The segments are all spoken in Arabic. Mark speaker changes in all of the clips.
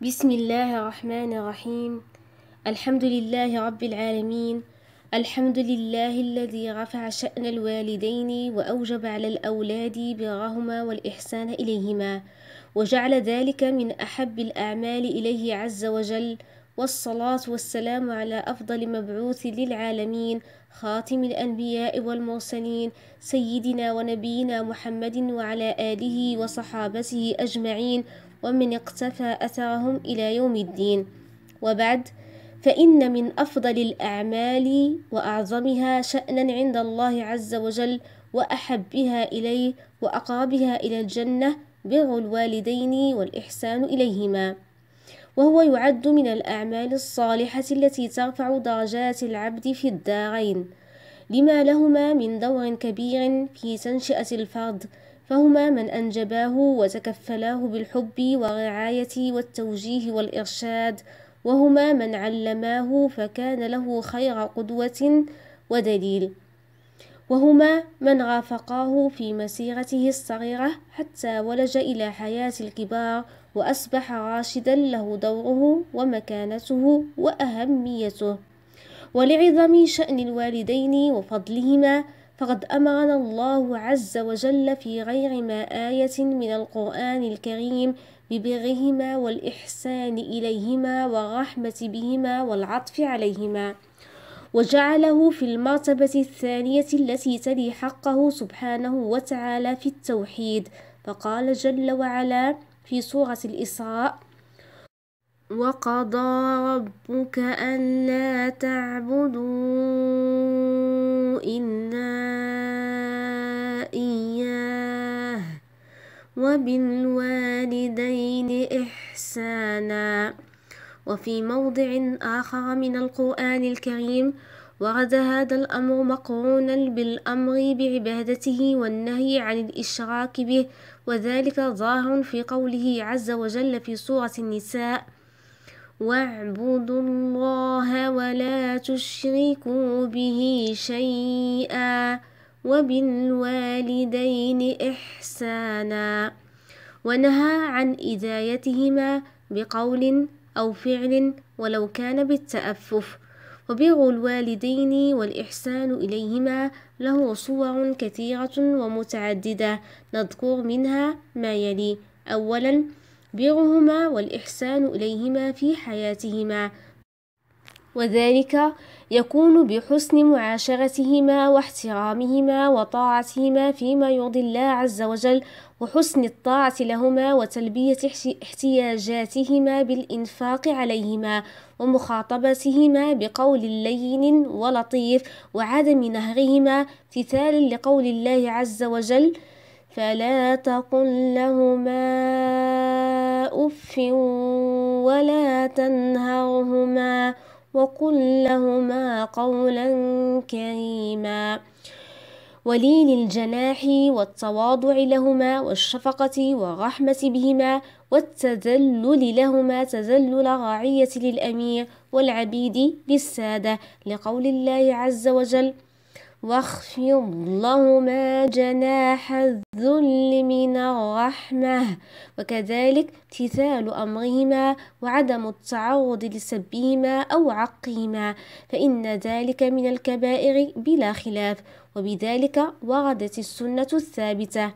Speaker 1: بسم الله الرحمن الرحيم الحمد لله رب العالمين الحمد لله الذي رفع شأن الوالدين وأوجب على الأولاد برهما والإحسان إليهما وجعل ذلك من أحب الأعمال إليه عز وجل والصلاة والسلام على أفضل مبعوث للعالمين خاتم الأنبياء والمرسلين سيدنا ونبينا محمد وعلى آله وصحابته أجمعين ومن اقتفى أثرهم إلى يوم الدين وبعد فإن من أفضل الأعمال وأعظمها شأنا عند الله عز وجل وأحبها إليه وأقربها إلى الجنة بر الوالدين والإحسان إليهما وهو يعد من الأعمال الصالحة التي ترفع درجات العبد في الدارين لما لهما من دور كبير في تنشئة الفرد فهما من أنجباه وتكفلاه بالحب والرعاية والتوجيه والإرشاد وهما من علماه فكان له خير قدوة ودليل وهما من رافقاه في مسيرته الصغيرة حتى ولج إلى حياة الكبار وأصبح راشدا له دوره ومكانته وأهميته ولعظم شأن الوالدين وفضلهما فقد أمرنا الله عز وجل في غير ما آية من القرآن الكريم ببرهما والإحسان إليهما والرحمة بهما والعطف عليهما وجعله في المرتبة الثانية التي تلي حقه سبحانه وتعالى في التوحيد فقال جل وعلا في سورة الإسراء وقضى ربك ألا تعبدوا إلا إياه وبالوالدين إحسانا وفي موضع آخر من القرآن الكريم ورد هذا الأمر مقرونا بالأمر بعبادته والنهي عن الإشراك به وذلك ظاهر في قوله عز وجل في سورة النساء واعبدوا الله ولا تشركوا به شيئا وبالوالدين إحسانا ونهى عن إذايتهما بقول أو فعل ولو كان بالتأفف وبر الوالدين والإحسان إليهما له صور كثيرة ومتعددة نذكر منها ما يلي أولا برهما والإحسان إليهما في حياتهما وذلك يكون بحسن معاشرتهما واحترامهما وطاعتهما فيما يرضي الله عز وجل وحسن الطاعة لهما وتلبية احتياجاتهما بالإنفاق عليهما ومخاطبتهما بقول لين ولطيف وعدم نهرهما امتثالا لقول الله عز وجل فلا تقل لهما أف ولا تنهرهما وقل لهما قولا كريما ولي للجناح والتواضع لهما والشفقة والرحمة بهما والتذلل لهما تذلل الرعية للأمير والعبيد للسادة لقول الله عز وجل واخفض لهما جناح الذل من الرحمة وكذلك امتثال أمرهما وعدم التعرض لسبهما أو عقهما فإن ذلك من الكبائر بلا خلاف وبذلك وردت السنة الثابتة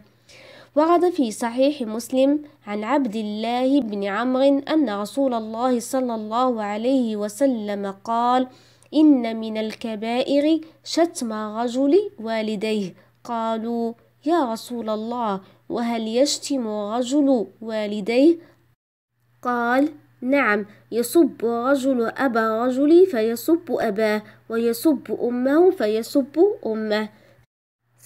Speaker 1: ورد في صحيح مسلم عن عبد الله بن عمرو أن رسول الله صلى الله عليه وسلم قال إن من الكبائر شتم رجل والديه قالوا يا رسول الله وهل يشتم رجل والديه قال نعم يسب رجل أبا رجل فيسب أباه ويسب أمه فيسب أمه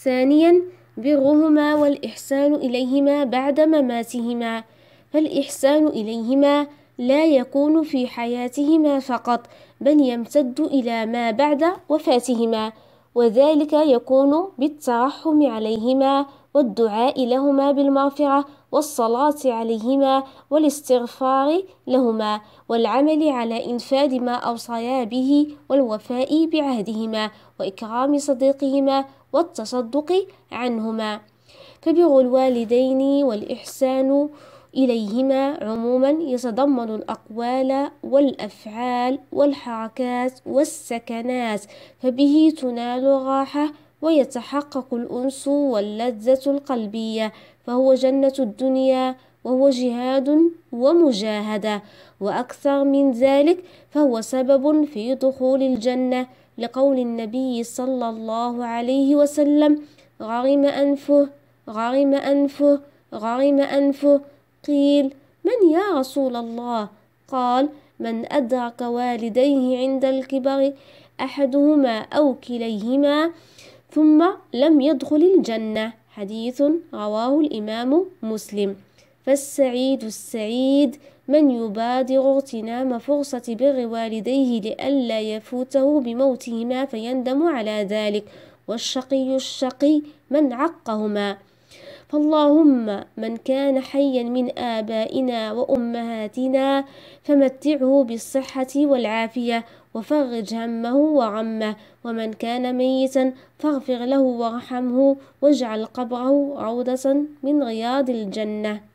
Speaker 1: ثانيا برهما والإحسان إليهما بعد مماتهما فالإحسان إليهما لا يكون في حياتهما فقط بل يمتد إلى ما بعد وفاتهما وذلك يكون بالترحم عليهما والدعاء لهما بالمغفرة والصلاة عليهما والاستغفار لهما والعمل على إنفاذ ما أوصيا به والوفاء بعهدهما وإكرام صديقهما والتصدق عنهما فبر الوالدين والإحسان إليهما عموما يتضمن الأقوال والأفعال والحركات والسكنات فبه تنال الراحة ويتحقق الأنس واللذة القلبية فهو جنة الدنيا وهو جهاد ومجاهدة وأكثر من ذلك فهو سبب في دخول الجنة لقول النبي صلى الله عليه وسلم غرم أنفه غرم أنفه غرم أنفه قيل من يا رسول الله قال من أدرك والديه عند الكبر أحدهما أو كليهما ثم لم يدخل الجنة حديث رواه الإمام مسلم فالسعيد السعيد من يبادر اغتنام فرصة بر والديه لئلا يفوته بموتهما فيندم على ذلك والشقي الشقي من عقهما فاللهم من كان حيا من آبائنا وأمهاتنا فمتعه بالصحة والعافية وفرج همه وغمه ومن كان ميتا فاغفر له وارحمه واجعل قبره عودة من رياض الجنة